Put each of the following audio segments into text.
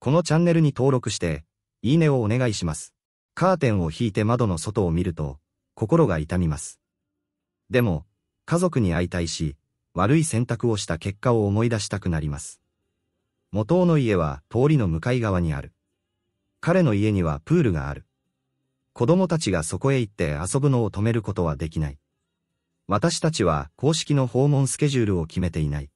このチャンネルに登録して、いいねをお願いします。カーテンを引いて窓の外を見ると、心が痛みます。でも、家族に会いたいし、悪い選択をした結果を思い出したくなります。元の家は通りの向かい側にある。彼の家にはプールがある。子供たちがそこへ行って遊ぶのを止めることはできない。私たちは公式の訪問スケジュールを決めていない。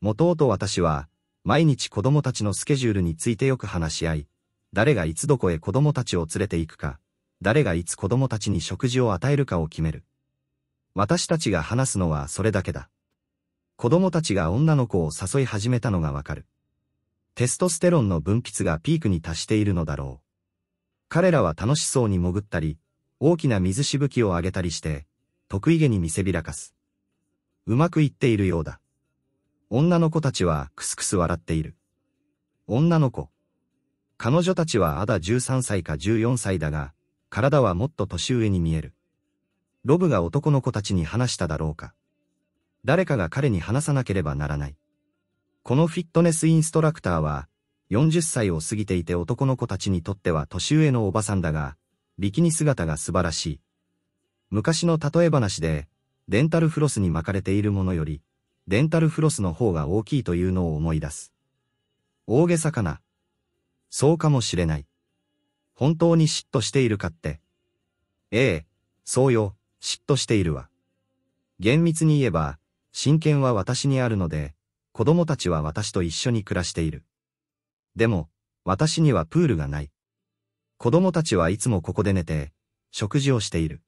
元と私は毎日子供たちのスケジュールについてよく話し合い、誰がいつどこへ子供たちを連れて行くか、誰がいつ子供たちに食事を与えるかを決める。私たちが話すのはそれだけだ。子供たちが女の子を誘い始めたのがわかる。テストステロンの分泌がピークに達しているのだろう。彼らは楽しそうに潜ったり、大きな水しぶきを上げたりして、得意げに見せびらかす。うまくいっているようだ。女の子たちはクスクス笑っている。女の子。彼女たちはあだ13歳か14歳だが、体はもっと年上に見える。ロブが男の子たちに話しただろうか。誰かが彼に話さなければならない。このフィットネスインストラクターは、40歳を過ぎていて男の子たちにとっては年上のおばさんだが、ビキニ姿が素晴らしい。昔の例え話で、デンタルフロスに巻かれているものより、デンタルフロスの方が大きいというのを思い出す。大げさかな。そうかもしれない。本当に嫉妬しているかって。ええ、そうよ、嫉妬しているわ。厳密に言えば、親権は私にあるので、子供たちは私と一緒に暮らしている。でも、私にはプールがない。子供たちはいつもここで寝て、食事をしている。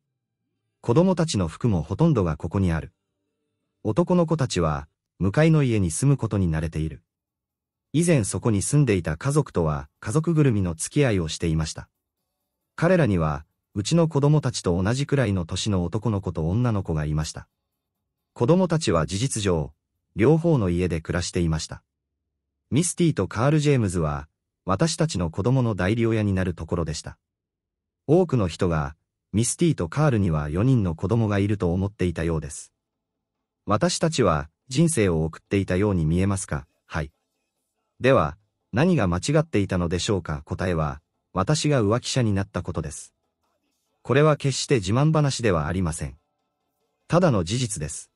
子供たちの服もほとんどがここにある。男の子たちは、向かいの家に住むことに慣れている。以前そこに住んでいた家族とは家族ぐるみの付き合いをしていました。彼らには、うちの子供たちと同じくらいの年の男の子と女の子がいました。子供たちは事実上、両方の家で暮らしていました。ミスティとカール・ジェームズは、私たちの子供の代理親になるところでした。多くの人が、ミスティとカールには4人の子供がいると思っていたようです。私たちは人生を送っていたように見えますかはい。では、何が間違っていたのでしょうか答えは、私が浮気者になったことです。これは決して自慢話ではありません。ただの事実です。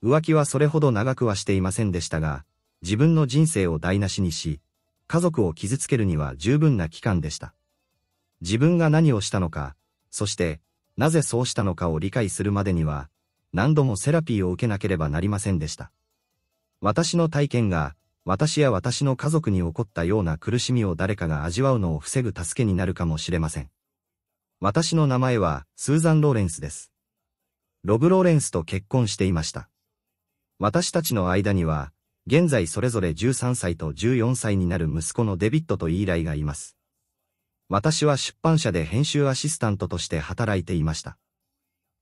浮気はそれほど長くはしていませんでしたが、自分の人生を台無しにし、家族を傷つけるには十分な期間でした。自分が何をしたのか、そして、なぜそうしたのかを理解するまでには、何度もセラピーを受けなければなりませんでした。私の体験が、私や私の家族に起こったような苦しみを誰かが味わうのを防ぐ助けになるかもしれません。私の名前は、スーザン・ローレンスです。ロブ・ローレンスと結婚していました。私たちの間には、現在それぞれ13歳と14歳になる息子のデビットとイーライがいます。私は出版社で編集アシスタントとして働いていました。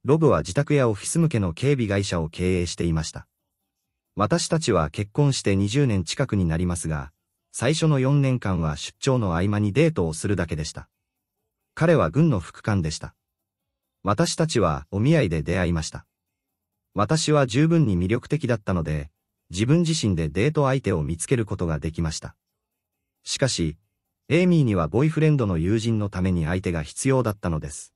ロブは自宅やオフィス向けの警備会社を経営していました。私たちは結婚して20年近くになりますが、最初の4年間は出張の合間にデートをするだけでした。彼は軍の副官でした。私たちはお見合いで出会いました。私は十分に魅力的だったので、自分自身でデート相手を見つけることができました。しかし、エイミーにはボイフレンドの友人のために相手が必要だったのです。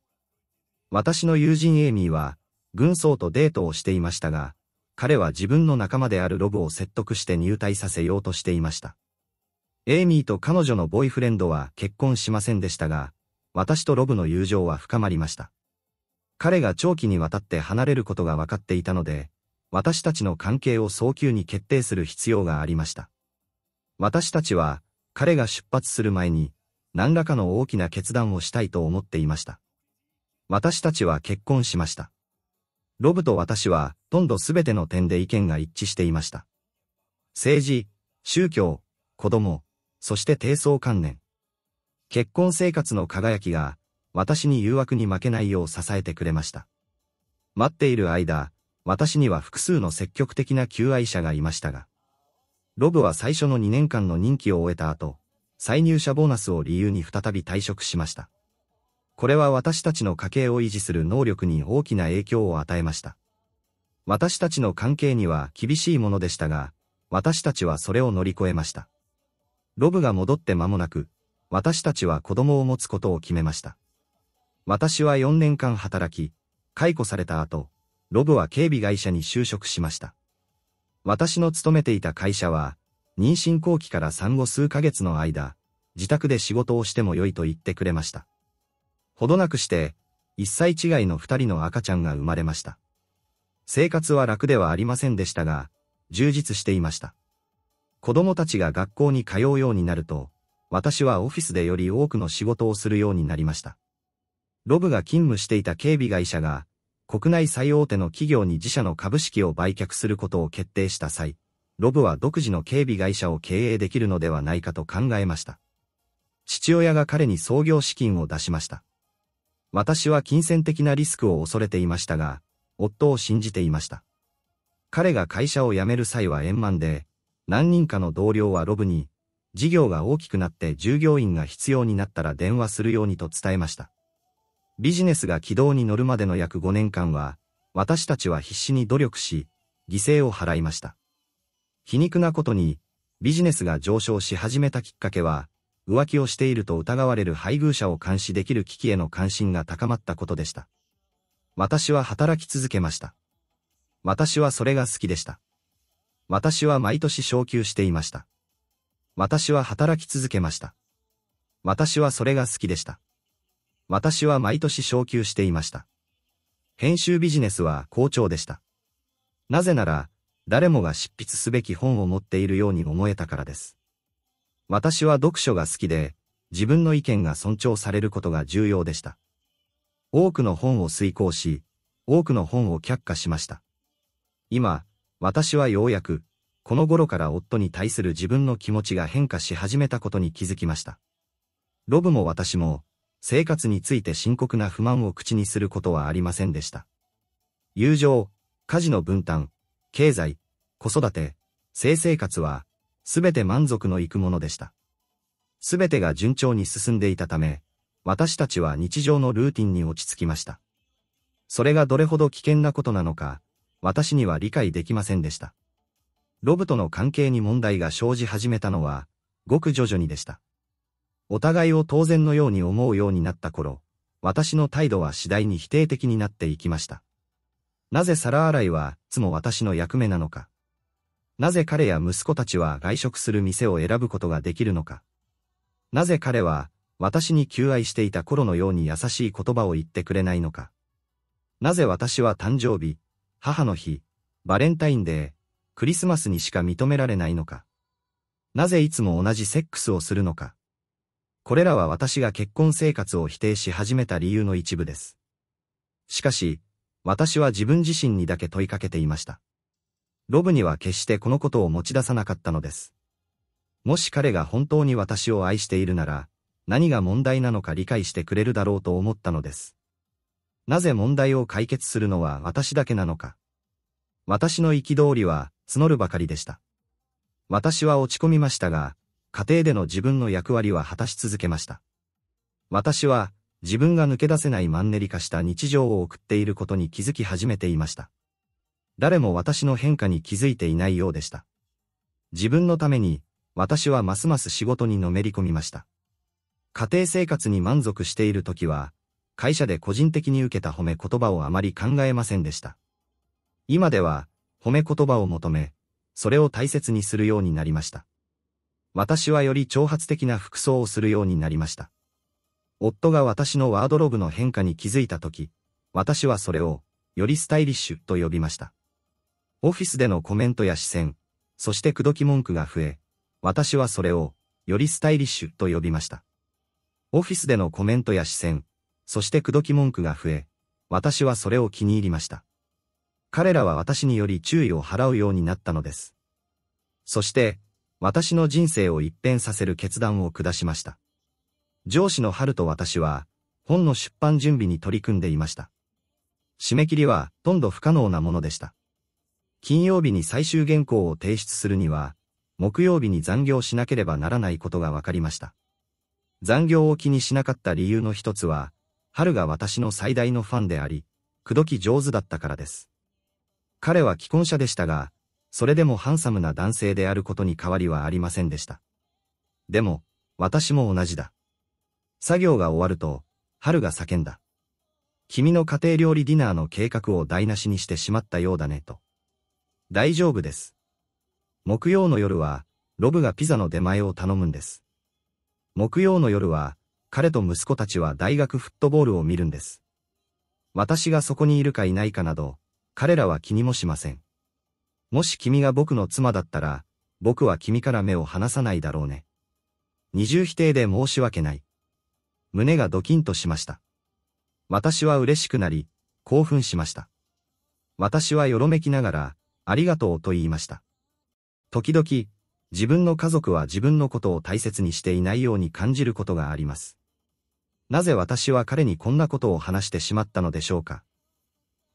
私の友人エイミーは、軍曹とデートをしていましたが、彼は自分の仲間であるロブを説得して入隊させようとしていました。エイミーと彼女のボーイフレンドは結婚しませんでしたが、私とロブの友情は深まりました。彼が長期にわたって離れることが分かっていたので、私たちの関係を早急に決定する必要がありました。私たちは、彼が出発する前に、何らかの大きな決断をしたいと思っていました。私たちは結婚しました。ロブと私は、ほとんどすべての点で意見が一致していました。政治、宗教、子供、そして低層観念。結婚生活の輝きが、私に誘惑に負けないよう支えてくれました。待っている間、私には複数の積極的な求愛者がいましたが、ロブは最初の2年間の任期を終えた後、再入社ボーナスを理由に再び退職しました。これは私たちの家計を維持する能力に大きな影響を与えました。私たちの関係には厳しいものでしたが、私たちはそれを乗り越えました。ロブが戻って間もなく、私たちは子供を持つことを決めました。私は4年間働き、解雇された後、ロブは警備会社に就職しました。私の勤めていた会社は、妊娠後期から産後数ヶ月の間、自宅で仕事をしても良いと言ってくれました。ほどなくして、一歳違いの二人の赤ちゃんが生まれました。生活は楽ではありませんでしたが、充実していました。子供たちが学校に通うようになると、私はオフィスでより多くの仕事をするようになりました。ロブが勤務していた警備会社が、国内最大手の企業に自社の株式を売却することを決定した際、ロブは独自の警備会社を経営できるのではないかと考えました。父親が彼に創業資金を出しました。私は金銭的なリスクを恐れていましたが、夫を信じていました。彼が会社を辞める際は円満で、何人かの同僚はロブに、事業が大きくなって従業員が必要になったら電話するようにと伝えました。ビジネスが軌道に乗るまでの約5年間は、私たちは必死に努力し、犠牲を払いました。皮肉なことに、ビジネスが上昇し始めたきっかけは、浮気をしていると疑われる配偶者を監視できる機への関心が高まったことでした。私は働き続けました。私はそれが好きでした。私は毎年昇給していました。私は働き続けました。私はそれが好きでした。私は毎年昇給していました。編集ビジネスは好調でした。なぜなら、誰もが執筆すべき本を持っているように思えたからです。私は読書が好きで、自分の意見が尊重されることが重要でした。多くの本を遂行し、多くの本を却下しました。今、私はようやく、この頃から夫に対する自分の気持ちが変化し始めたことに気づきました。ロブも私も、生活について深刻な不満を口にすることはありませんでした。友情、家事の分担、経済、子育て、性生活は、すべて満足のいくものでした。すべてが順調に進んでいたため、私たちは日常のルーティンに落ち着きました。それがどれほど危険なことなのか、私には理解できませんでした。ロブとの関係に問題が生じ始めたのは、ごく徐々にでした。お互いを当然のように思うようになった頃、私の態度は次第に否定的になっていきました。なぜ皿洗いはいつも私の役目なのか。なぜ彼や息子たちは外食する店を選ぶことができるのか。なぜ彼は、私に求愛していた頃のように優しい言葉を言ってくれないのか。なぜ私は誕生日、母の日、バレンタインデー、クリスマスにしか認められないのか。なぜいつも同じセックスをするのか。これらは私が結婚生活を否定し始めた理由の一部です。しかし、私は自分自身にだけ問いかけていました。ロブには決してこのことを持ち出さなかったのです。もし彼が本当に私を愛しているなら、何が問題なのか理解してくれるだろうと思ったのです。なぜ問題を解決するのは私だけなのか。私の憤りは募るばかりでした。私は落ち込みましたが、家庭での自分の役割は果たし続けました。私は自分が抜け出せないマンネリ化した日常を送っていることに気づき始めていました。誰も私の変化に気づいていないようでした。自分のために、私はますます仕事にのめり込みました。家庭生活に満足している時は、会社で個人的に受けた褒め言葉をあまり考えませんでした。今では、褒め言葉を求め、それを大切にするようになりました。私はより挑発的な服装をするようになりました。夫が私のワードログの変化に気づいた時、私はそれを、よりスタイリッシュと呼びました。オフィスでのコメントや視線、そして口説き文句が増え、私はそれを、よりスタイリッシュと呼びました。オフィスでのコメントや視線、そして口説き文句が増え、私はそれを気に入りました。彼らは私により注意を払うようになったのです。そして、私の人生を一変させる決断を下しました。上司の春と私は、本の出版準備に取り組んでいました。締め切りは、ほとんど不可能なものでした。金曜日に最終原稿を提出するには、木曜日に残業しなければならないことが分かりました。残業を気にしなかった理由の一つは、春が私の最大のファンであり、口説き上手だったからです。彼は既婚者でしたが、それでもハンサムな男性であることに変わりはありませんでした。でも、私も同じだ。作業が終わると、春が叫んだ。君の家庭料理ディナーの計画を台無しにしてしまったようだね、と。大丈夫です。木曜の夜は、ロブがピザの出前を頼むんです。木曜の夜は、彼と息子たちは大学フットボールを見るんです。私がそこにいるかいないかなど、彼らは気にもしません。もし君が僕の妻だったら、僕は君から目を離さないだろうね。二重否定で申し訳ない。胸がドキンとしました。私は嬉しくなり、興奮しました。私はよろめきながら、ありがとうと言いました。時々、自分の家族は自分のことを大切にしていないように感じることがあります。なぜ私は彼にこんなことを話してしまったのでしょうか。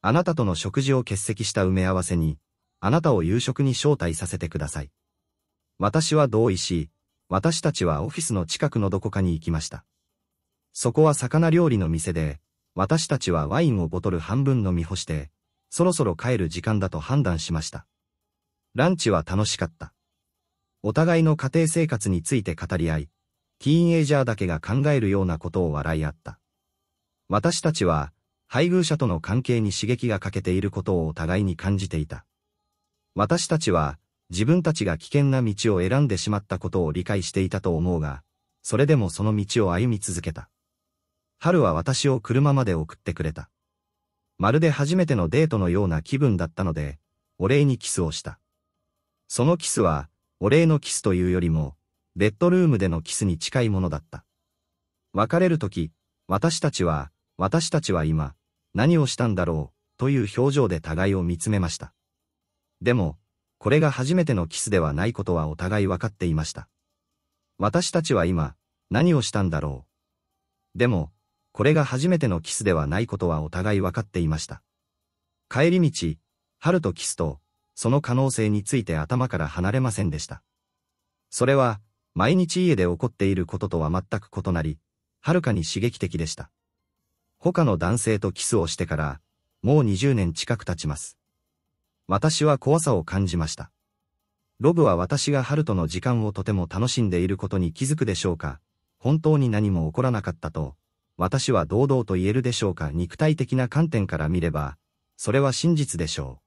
あなたとの食事を欠席した埋め合わせに、あなたを夕食に招待させてください。私は同意し、私たちはオフィスの近くのどこかに行きました。そこは魚料理の店で、私たちはワインをボトル半分飲み干して、そろそろ帰る時間だと判断しました。ランチは楽しかった。お互いの家庭生活について語り合い、ティーンエイジャーだけが考えるようなことを笑い合った。私たちは、配偶者との関係に刺激が欠けていることをお互いに感じていた。私たちは、自分たちが危険な道を選んでしまったことを理解していたと思うが、それでもその道を歩み続けた。春は私を車まで送ってくれた。まるで初めてのデートのような気分だったので、お礼にキスをした。そのキスは、お礼のキスというよりも、ベッドルームでのキスに近いものだった。別れるとき、私たちは、私たちは今、何をしたんだろう、という表情で互いを見つめました。でも、これが初めてのキスではないことはお互い分かっていました。私たちは今、何をしたんだろう。でも、これが初めてのキスではないことはお互い分かっていました。帰り道、春とキスと、その可能性について頭から離れませんでした。それは、毎日家で起こっていることとは全く異なり、はるかに刺激的でした。他の男性とキスをしてから、もう20年近く経ちます。私は怖さを感じました。ロブは私がハルの時間をとても楽しんでいることに気づくでしょうか、本当に何も起こらなかったと、私は堂々と言えるでしょうか肉体的な観点から見れば、それは真実でしょ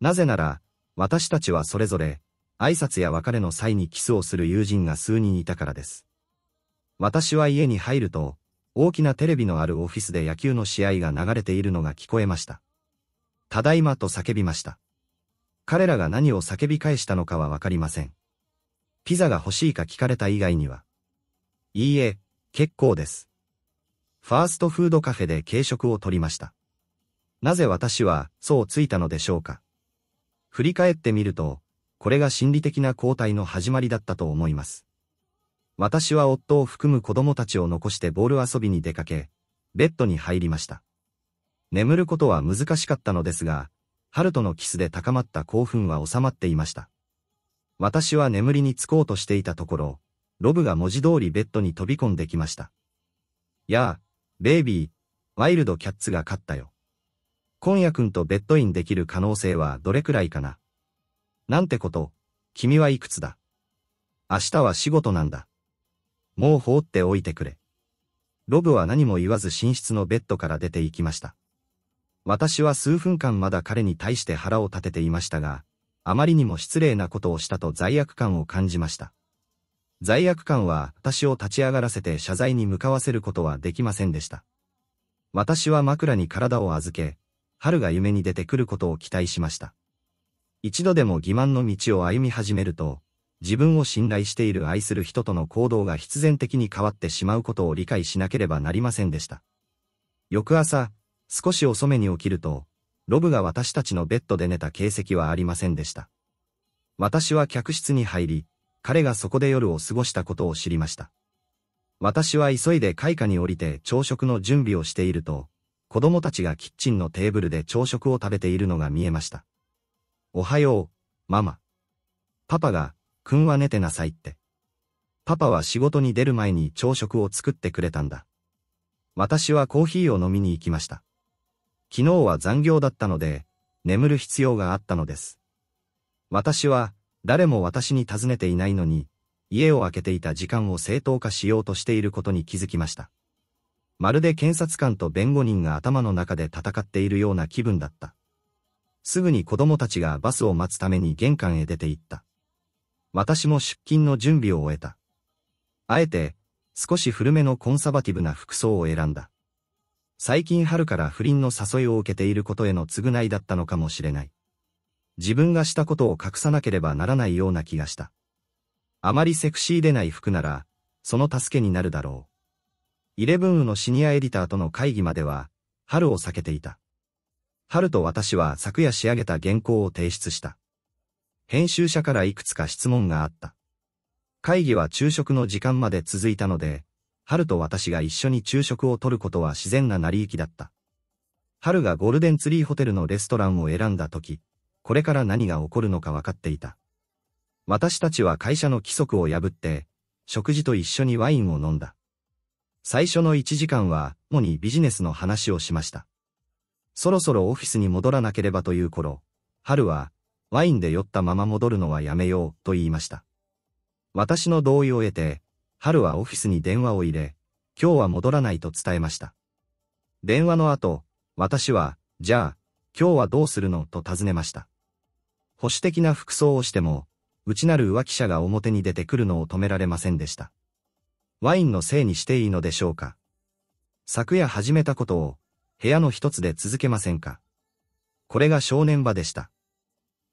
う。なぜなら、私たちはそれぞれ、挨拶や別れの際にキスをする友人が数人いたからです。私は家に入ると、大きなテレビのあるオフィスで野球の試合が流れているのが聞こえました。ただいまと叫びました。彼らが何を叫び返したのかはわかりません。ピザが欲しいか聞かれた以外には。いいえ、結構です。ファーストフードカフェで軽食をとりました。なぜ私は、そうついたのでしょうか。振り返ってみると、これが心理的な交代の始まりだったと思います。私は夫を含む子供たちを残してボール遊びに出かけ、ベッドに入りました。眠ることは難しかったのですが、ハルトのキスで高まった興奮は収まっていました。私は眠りにつこうとしていたところ、ロブが文字通りベッドに飛び込んできました。やあ、ベイビー、ワイルドキャッツが勝ったよ。今夜くんとベッドインできる可能性はどれくらいかな。なんてこと、君はいくつだ明日は仕事なんだ。もう放っておいてくれ。ロブは何も言わず寝室のベッドから出て行きました。私は数分間まだ彼に対して腹を立てていましたが、あまりにも失礼なことをしたと罪悪感を感じました。罪悪感は私を立ち上がらせて謝罪に向かわせることはできませんでした。私は枕に体を預け、春が夢に出てくることを期待しました。一度でも欺瞞の道を歩み始めると、自分を信頼している愛する人との行動が必然的に変わってしまうことを理解しなければなりませんでした。翌朝、少し遅めに起きると、ロブが私たちのベッドで寝た形跡はありませんでした。私は客室に入り、彼がそこで夜を過ごしたことを知りました。私は急いで階下に降りて朝食の準備をしていると、子供たちがキッチンのテーブルで朝食を食べているのが見えました。おはよう、ママ。パパが、くんは寝てなさいって。パパは仕事に出る前に朝食を作ってくれたんだ。私はコーヒーを飲みに行きました。昨日は残業だったので、眠る必要があったのです。私は、誰も私に尋ねていないのに、家を空けていた時間を正当化しようとしていることに気づきました。まるで検察官と弁護人が頭の中で戦っているような気分だった。すぐに子供たちがバスを待つために玄関へ出て行った。私も出勤の準備を終えた。あえて、少し古めのコンサバティブな服装を選んだ。最近春から不倫の誘いを受けていることへの償いだったのかもしれない。自分がしたことを隠さなければならないような気がした。あまりセクシーでない服なら、その助けになるだろう。イレブンのシニアエディターとの会議までは、春を避けていた。春と私は昨夜仕上げた原稿を提出した。編集者からいくつか質問があった。会議は昼食の時間まで続いたので、春と私が一緒に昼食をとることは自然な成り行きだった。春がゴールデンツリーホテルのレストランを選んだ時、これから何が起こるのか分かっていた。私たちは会社の規則を破って、食事と一緒にワインを飲んだ。最初の1時間は、主にビジネスの話をしました。そろそろオフィスに戻らなければという頃、春は、ワインで酔ったまま戻るのはやめようと言いました。私の同意を得て、春はオフィスに電話を入れ、今日は戻らないと伝えました。電話の後、私は、じゃあ、今日はどうするのと尋ねました。保守的な服装をしても、内なる浮気者が表に出てくるのを止められませんでした。ワインのせいにしていいのでしょうか昨夜始めたことを、部屋の一つで続けませんかこれが正念場でした。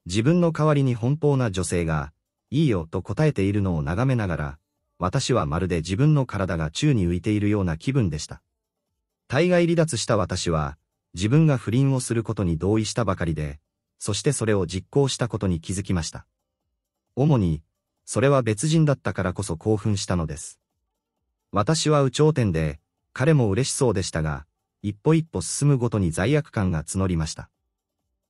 自分の代わりに奔放な女性が、いいよと答えているのを眺めながら、私はまるで自分の体が宙に浮いているような気分でした。対外離脱した私は、自分が不倫をすることに同意したばかりで、そしてそれを実行したことに気づきました。主に、それは別人だったからこそ興奮したのです。私は有頂天で、彼も嬉しそうでしたが、一歩一歩進むごとに罪悪感が募りました。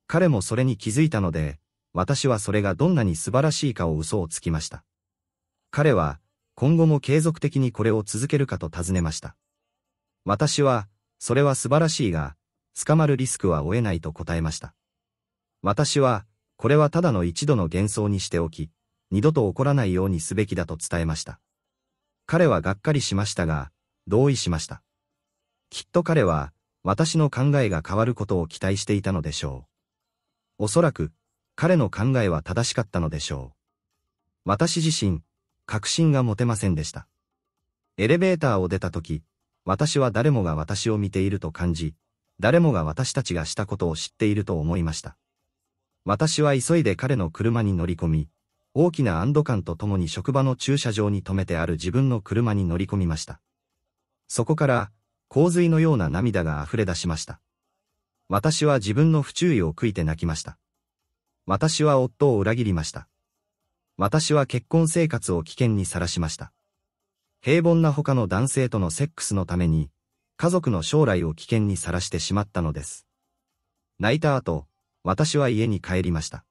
彼もそれに気づいたので、私はそれがどんなに素晴らしいかを嘘をつきました。彼は、今後も継続的にこれを続けるかと尋ねました。私は、それは素晴らしいが、捕まるリスクは負えないと答えました。私は、これはただの一度の幻想にしておき、二度と起こらないようにすべきだと伝えました。彼はがっかりしましたが、同意しました。きっと彼は、私の考えが変わることを期待していたのでしょう。おそらく、彼の考えは正しかったのでしょう。私自身、確信が持てませんでした。エレベーターを出た時、私は誰もが私を見ていると感じ、誰もが私たちがしたことを知っていると思いました。私は急いで彼の車に乗り込み、大きな安堵感とともに職場の駐車場に止めてある自分の車に乗り込みました。そこから、洪水のような涙が溢れ出しました。私は自分の不注意を悔いて泣きました。私は夫を裏切りました。私は結婚生活を危険にさらしました。平凡な他の男性とのセックスのために、家族の将来を危険にさらしてしまったのです。泣いた後、私は家に帰りました。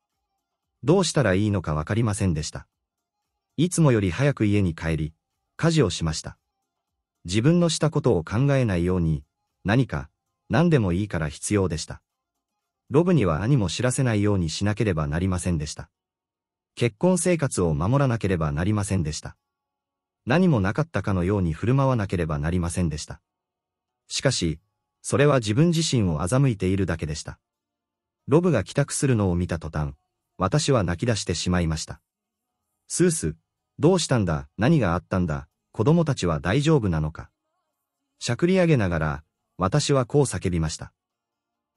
どうしたらいいのかわかりませんでした。いつもより早く家に帰り、家事をしました。自分のしたことを考えないように、何か、何でもいいから必要でした。ロブには兄も知らせないようにしなければなりませんでした。結婚生活を守らなければなりませんでした。何もなかったかのように振る舞わなければなりませんでした。しかし、それは自分自身を欺いているだけでした。ロブが帰宅するのを見た途端、私は泣き出してしまいました。スース、どうしたんだ、何があったんだ、子供たちは大丈夫なのか。しゃくり上げながら、私はこう叫びました。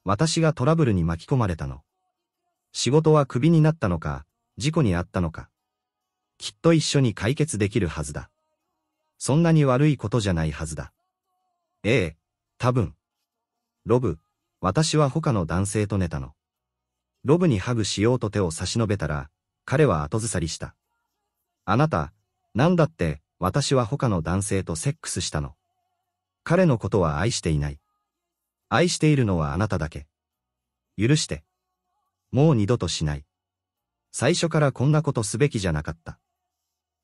私がトラブルに巻き込まれたの。仕事はクビになったのか、事故にあったのか。きっと一緒に解決できるはずだ。そんなに悪いことじゃないはずだ。ええ、多分。ロブ、私は他の男性と寝たの。ロブにハグしようと手を差し伸べたら、彼は後ずさりした。あなた、なんだって私は他の男性とセックスしたの。彼のことは愛していない。愛しているのはあなただけ。許して。もう二度としない。最初からこんなことすべきじゃなかった。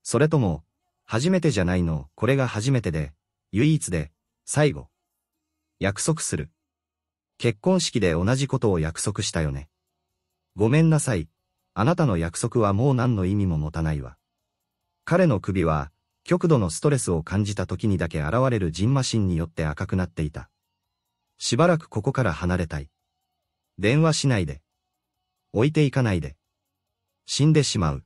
それとも、初めてじゃないの、これが初めてで、唯一で、最後。約束する。結婚式で同じことを約束したよね。ごめんなさい。あなたの約束はもう何の意味も持たないわ。彼の首は、極度のストレスを感じた時にだけ現れるジンマシンによって赤くなっていた。しばらくここから離れたい。電話しないで。置いていかないで。死んでしまう。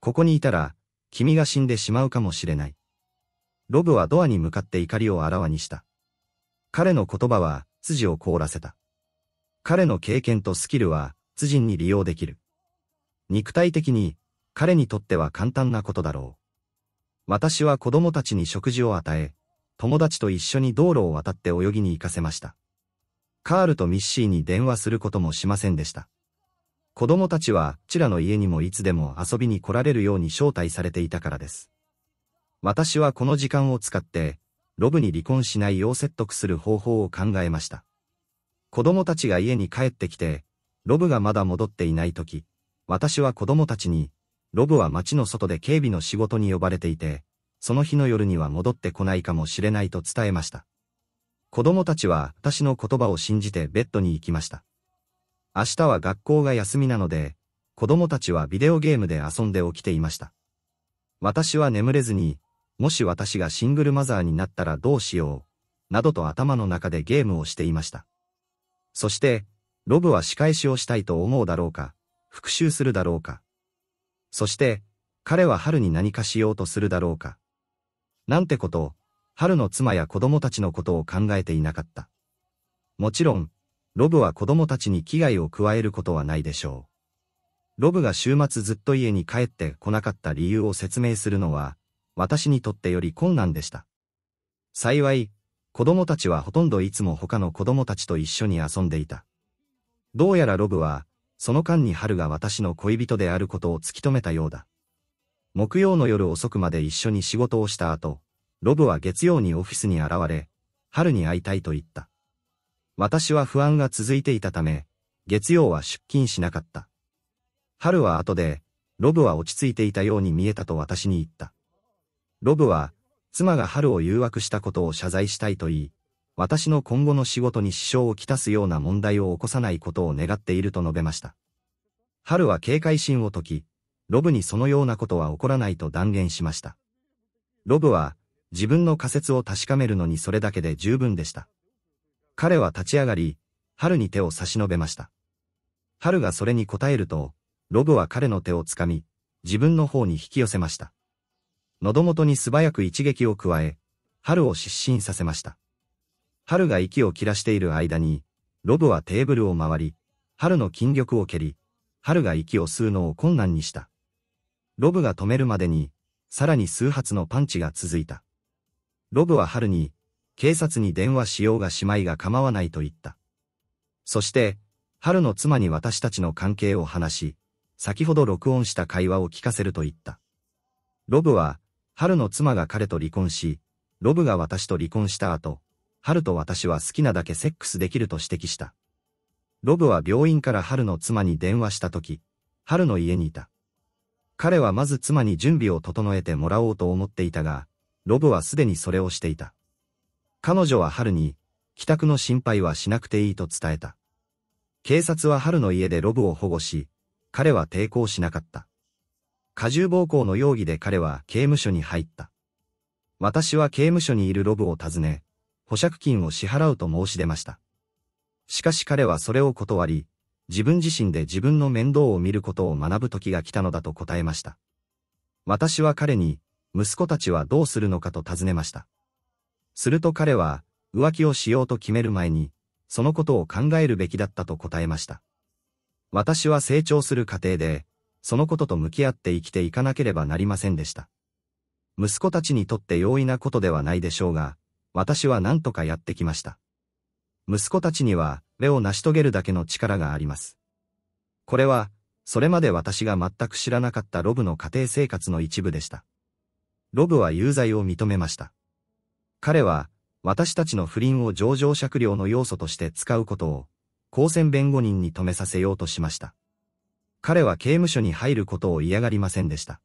ここにいたら、君が死んでしまうかもしれない。ロブはドアに向かって怒りをあらわにした。彼の言葉は、筋を凍らせた。彼の経験とスキルは、ツ人に利用できる。肉体的に、彼にとっては簡単なことだろう。私は子供たちに食事を与え、友達と一緒に道路を渡って泳ぎに行かせました。カールとミッシーに電話することもしませんでした。子供たちは、ちらの家にもいつでも遊びに来られるように招待されていたからです。私はこの時間を使って、ロブに離婚しないよう説得する方法を考えました。子供たちが家に帰ってきて、ロブがまだ戻っていない時、私は子供たちに、ロブは町の外で警備の仕事に呼ばれていて、その日の夜には戻ってこないかもしれないと伝えました。子供たちは私の言葉を信じてベッドに行きました。明日は学校が休みなので、子供たちはビデオゲームで遊んで起きていました。私は眠れずに、もし私がシングルマザーになったらどうしよう、などと頭の中でゲームをしていました。そして、ロブは仕返しをしたいと思うだろうか、復讐するだろうか。そして、彼は春に何かしようとするだろうか。なんてことを、春の妻や子供たちのことを考えていなかった。もちろん、ロブは子供たちに危害を加えることはないでしょう。ロブが週末ずっと家に帰ってこなかった理由を説明するのは、私にとってより困難でした。幸い、子供たちはほとんどいつも他の子供たちと一緒に遊んでいた。どうやらロブは、その間に春が私の恋人であることを突き止めたようだ。木曜の夜遅くまで一緒に仕事をした後、ロブは月曜にオフィスに現れ、春に会いたいと言った。私は不安が続いていたため、月曜は出勤しなかった。春は後で、ロブは落ち着いていたように見えたと私に言った。ロブは、妻が春を誘惑したことを謝罪したいと言い、私の今後の仕事に支障をきたすような問題を起こさないことを願っていると述べました。春は警戒心を解き、ロブにそのようなことは起こらないと断言しました。ロブは、自分の仮説を確かめるのにそれだけで十分でした。彼は立ち上がり、春に手を差し伸べました。春がそれに応えると、ロブは彼の手をつかみ、自分の方に引き寄せました。喉元に素早く一撃を加え、春を失神させました。春が息を切らしている間に、ロブはテーブルを回り、春の筋力を蹴り、春が息を吸うのを困難にした。ロブが止めるまでに、さらに数発のパンチが続いた。ロブは春に、警察に電話しようがしまいが構わないと言った。そして、春の妻に私たちの関係を話し、先ほど録音した会話を聞かせると言った。ロブは、春の妻が彼と離婚し、ロブが私と離婚した後、春と私は好きなだけセックスできると指摘した。ロブは病院から春の妻に電話した時、春の家にいた。彼はまず妻に準備を整えてもらおうと思っていたが、ロブはすでにそれをしていた。彼女は春に、帰宅の心配はしなくていいと伝えた。警察は春の家でロブを保護し、彼は抵抗しなかった。過重暴行の容疑で彼は刑務所に入った。私は刑務所にいるロブを訪ね、保釈金を支払うと申し出ました。しかし彼はそれを断り、自分自身で自分の面倒を見ることを学ぶ時が来たのだと答えました。私は彼に、息子たちはどうするのかと尋ねました。すると彼は、浮気をしようと決める前に、そのことを考えるべきだったと答えました。私は成長する過程で、そのことと向き合って生きていかなければなりませんでした。息子たちにとって容易なことではないでしょうが、私は何とかやってきました。息子たちには、目を成し遂げるだけの力があります。これは、それまで私が全く知らなかったロブの家庭生活の一部でした。ロブは有罪を認めました。彼は、私たちの不倫を上場酌量の要素として使うことを、公選弁護人に止めさせようとしました。彼は刑務所に入ることを嫌がりませんでした。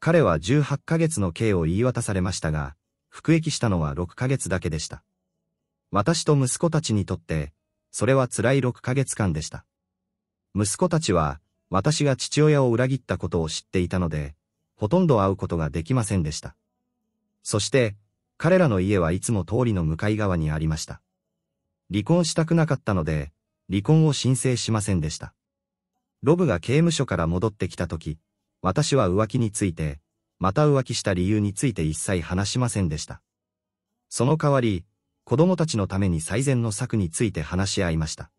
彼は18ヶ月の刑を言い渡されましたが、服役したのは6ヶ月だけでした。私と息子たちにとって、それは辛い6ヶ月間でした。息子たちは、私が父親を裏切ったことを知っていたので、ほとんど会うことができませんでした。そして、彼らの家はいつも通りの向かい側にありました。離婚したくなかったので、離婚を申請しませんでした。ロブが刑務所から戻ってきた時、私は浮気について、また浮気した理由について一切話しませんでした。その代わり、子供たちのために最善の策について話し合いました。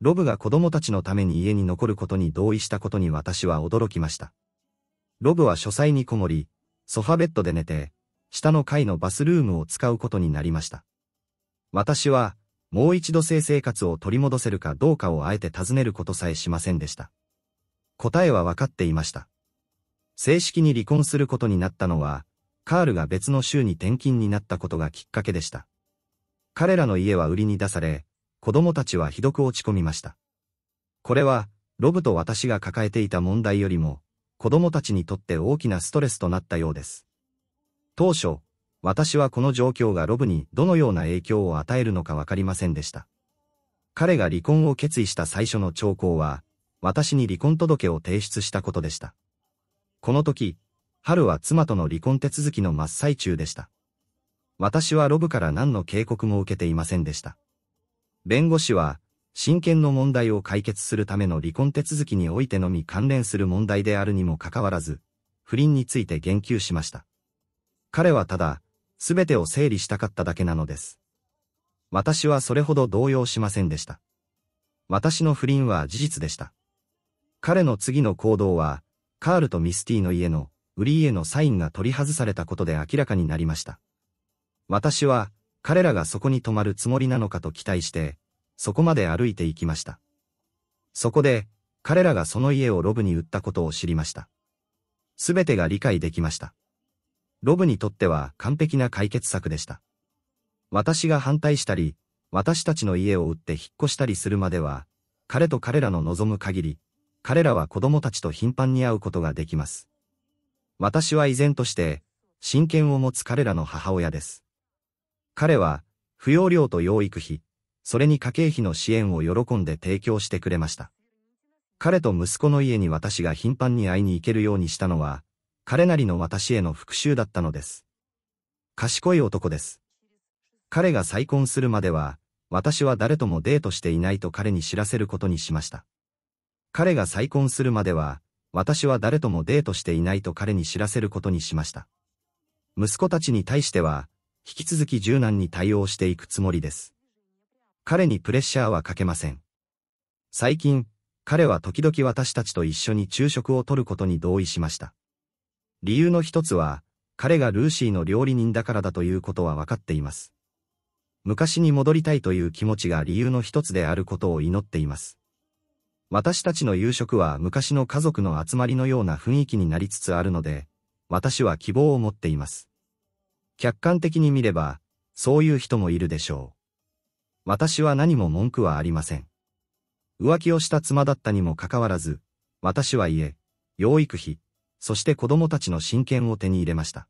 ロブが子供たちのために家に残ることに同意したことに私は驚きました。ロブは書斎にこもり、ソファベッドで寝て、下の階のバスルームを使うことになりました。私は、もう一度性生活を取り戻せるかどうかをあえて尋ねることさえしませんでした。答えはわかっていました。正式に離婚することになったのは、カールが別の州に転勤になったことがきっかけでした。彼らの家は売りに出され、子供たちはひどく落ち込みました。これは、ロブと私が抱えていた問題よりも、子供たちにとって大きなストレスとなったようです。当初、私はこの状況がロブにどのような影響を与えるのかわかりませんでした。彼が離婚を決意した最初の兆候は、私に離婚届を提出したことでした。この時、春は妻との離婚手続きの真っ最中でした。私はロブから何の警告も受けていませんでした。弁護士は、親権の問題を解決するための離婚手続きにおいてのみ関連する問題であるにもかかわらず、不倫について言及しました。彼はただ、すべてを整理したかっただけなのです。私はそれほど動揺しませんでした。私の不倫は事実でした。彼の次の行動は、カールとミスティの家の、売り家のサインが取り外されたことで明らかになりました。私は、彼らがそこに泊まるつもりなのかと期待して、そこまで歩いていきました。そこで、彼らがその家をロブに売ったことを知りました。すべてが理解できました。ロブにとっては完璧な解決策でした。私が反対したり、私たちの家を売って引っ越したりするまでは、彼と彼らの望む限り、彼らは子供たちと頻繁に会うことができます。私は依然として、親権を持つ彼らの母親です。彼は、扶養料と養育費、それに家計費の支援を喜んで提供してくれました。彼と息子の家に私が頻繁に会いに行けるようにしたのは、彼なりの私への復讐だったのです。賢い男です。彼が再婚するまでは、私は誰ともデートしていないと彼に知らせることにしました。彼が再婚するまでは、私は誰ともデートしていないと彼に知らせることにしました。息子たちに対しては、引き続き柔軟に対応していくつもりです。彼にプレッシャーはかけません。最近、彼は時々私たちと一緒に昼食をとることに同意しました。理由の一つは、彼がルーシーの料理人だからだということはわかっています。昔に戻りたいという気持ちが理由の一つであることを祈っています。私たちの夕食は昔の家族の集まりのような雰囲気になりつつあるので、私は希望を持っています。客観的に見れば、そういう人もいるでしょう。私は何も文句はありません。浮気をした妻だったにもかかわらず、私は家、養育費、そして子供たちの親権を手に入れました。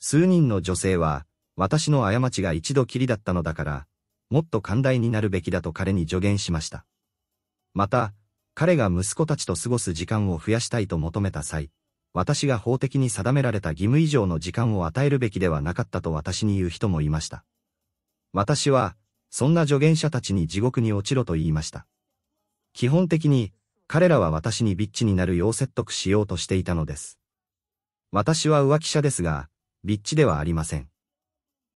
数人の女性は、私の過ちが一度きりだったのだから、もっと寛大になるべきだと彼に助言しました。また、彼が息子たちと過ごす時間を増やしたいと求めた際、私が法的に定められた義務以上の時間を与えるべきではなかったと私に言う人もいました。私は、そんな助言者たちに地獄に落ちろと言いました。基本的に、彼らは私にビッチになるよう説得しようとしていたのです。私は浮気者ですが、ビッチではありません。